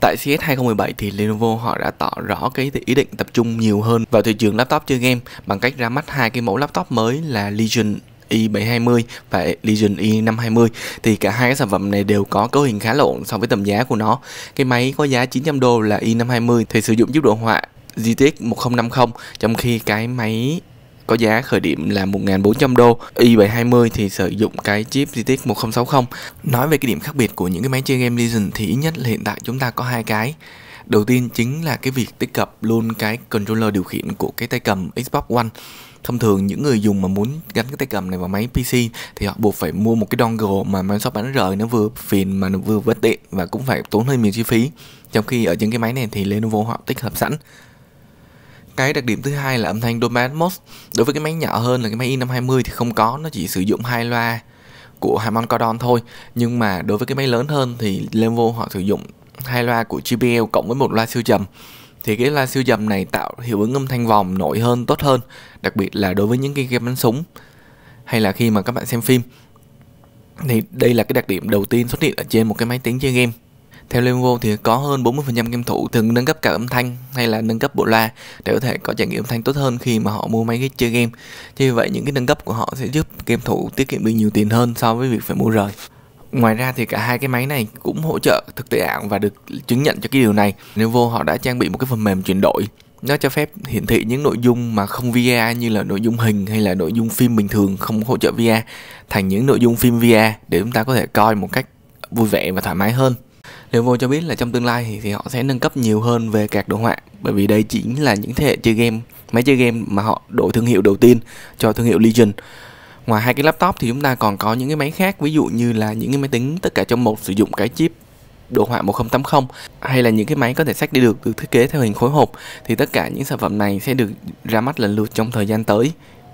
Tại CS 2017 thì Lenovo họ đã tỏ rõ cái ý định tập trung nhiều hơn vào thị trường laptop chơi game bằng cách ra mắt hai cái mẫu laptop mới là Legion e i720 và Legion e i520 thì cả hai cái sản phẩm này đều có cấu hình khá lộn so với tầm giá của nó. Cái máy có giá 900 đô là e i520 thì sử dụng chip đồ họa GTX 1050 trong khi cái máy có giá khởi điểm là 1.400 đô. i720 thì sử dụng cái chip GTX 1060. Nói về cái điểm khác biệt của những cái máy chơi game Legion thì ít nhất là hiện tại chúng ta có hai cái đầu tiên chính là cái việc tích cập luôn cái controller điều khiển của cái tay cầm Xbox One thông thường những người dùng mà muốn gắn cái tay cầm này vào máy PC thì họ buộc phải mua một cái dongle mà Microsoft bán rời nó vừa phiền mà nó vừa bất tiện và cũng phải tốn hơi nhiều chi phí trong khi ở những cái máy này thì Lenovo họ tích hợp sẵn cái đặc điểm thứ hai là âm thanh Dolby Atmos đối với cái máy nhỏ hơn là cái máy i520 thì không có nó chỉ sử dụng hai loa của Harman Kardon thôi nhưng mà đối với cái máy lớn hơn thì Lenovo họ sử dụng hai loa của JBL cộng với một loa siêu trầm thì cái loa siêu trầm này tạo hiệu ứng âm thanh vòng nổi hơn tốt hơn đặc biệt là đối với những cái game bắn súng hay là khi mà các bạn xem phim thì đây là cái đặc điểm đầu tiên xuất hiện ở trên một cái máy tính chơi game theo Lenovo thì có hơn 40% game thủ từng nâng cấp cả âm thanh hay là nâng cấp bộ loa để có thể có trải nghiệm âm thanh tốt hơn khi mà họ mua máy game chơi game. Vì vậy những cái nâng cấp của họ sẽ giúp game thủ tiết kiệm được nhiều tiền hơn so với việc phải mua rời. Ngoài ra thì cả hai cái máy này cũng hỗ trợ thực tế ảo và được chứng nhận cho cái điều này. Lenovo họ đã trang bị một cái phần mềm chuyển đổi nó cho phép hiển thị những nội dung mà không VR như là nội dung hình hay là nội dung phim bình thường không hỗ trợ VR thành những nội dung phim VR để chúng ta có thể coi một cách vui vẻ và thoải mái hơn. Lenovo cho biết là trong tương lai thì, thì họ sẽ nâng cấp nhiều hơn về các đồ họa bởi vì đây chính là những thế hệ chơi game máy chơi game mà họ đổi thương hiệu đầu tiên cho thương hiệu Legion ngoài hai cái laptop thì chúng ta còn có những cái máy khác ví dụ như là những cái máy tính tất cả trong một sử dụng cái chip đồ họa 1080 hay là những cái máy có thể sách đi được được thiết kế theo hình khối hộp thì tất cả những sản phẩm này sẽ được ra mắt lần lượt trong thời gian tới